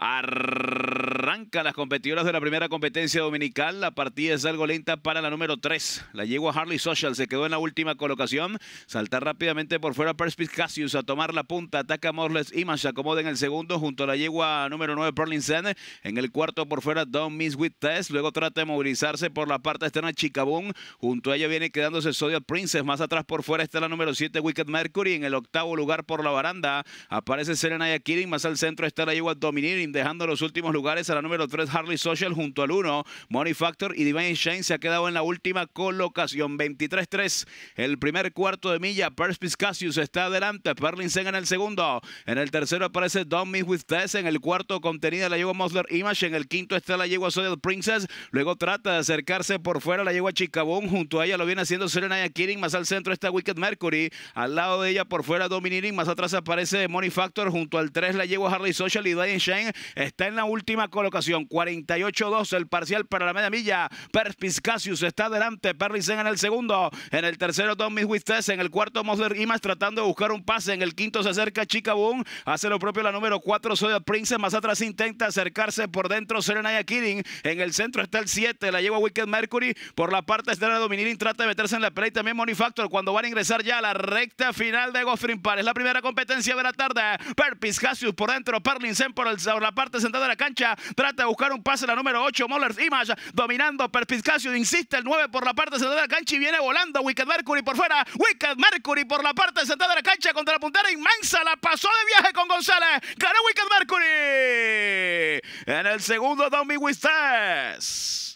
Arr- arranca las competidoras de la primera competencia dominical. La partida es algo lenta para la número 3. La yegua Harley Social se quedó en la última colocación. Salta rápidamente por fuera Perspic Cassius a tomar la punta. Ataca Morles Image. Se acomoda en el segundo junto a la yegua número 9 Perlin En el cuarto por fuera Don Miss With Tess. Luego trata de movilizarse por la parte externa Chicabón. Junto a ella viene quedándose Zodiac Princess. Más atrás por fuera está la número 7 Wicked Mercury. En el octavo lugar por la baranda aparece Serena Yakirin. Más al centro está la yegua Dominirin dejando los últimos lugares a la número 3, Harley Social, junto al 1, Money Factor y Divine Shane se ha quedado en la última colocación. 23-3, el primer cuarto de milla. Perspis Cassius está adelante. Perlinsen en el segundo. En el tercero aparece Don't With Tess. En el cuarto, contenida la yegua Mosler Image. En el quinto está la yegua Social Princess. Luego trata de acercarse por fuera la yegua Chicabón. Junto a ella lo viene haciendo Serena Kirin. Más al centro está Wicked Mercury. Al lado de ella por fuera Dominating, Más atrás aparece Money Factor. Junto al 3 la yegua Harley Social y Divine Shane. Está en la última colocación ocasión, 48-2 el parcial para la media milla. Perspicacius está adelante Perlinsen en el segundo. En el tercero, Tommy En el cuarto, Mosler Imas tratando de buscar un pase. En el quinto se acerca Chica Boom Hace lo propio la número 4, Soya Prince. Más atrás intenta acercarse por dentro Serenaya Kidding, En el centro está el 7. La lleva Wicked Mercury. Por la parte externa, Dominirin trata de meterse en la pelea. también Monifactor cuando van a ingresar ya a la recta final de Goffrin para Es la primera competencia de la tarde. Perpiscacius por dentro. Perlinsen por, por la parte sentada de la cancha. Trata de buscar un pase la número 8. y Image dominando Perspicacio Insiste el 9 por la parte central de la cancha y viene volando Wicked Mercury por fuera. Wicked Mercury por la parte central de la cancha contra la puntera inmensa. La pasó de viaje con González. Ganó Wicked Mercury. En el segundo, Domi Wistes.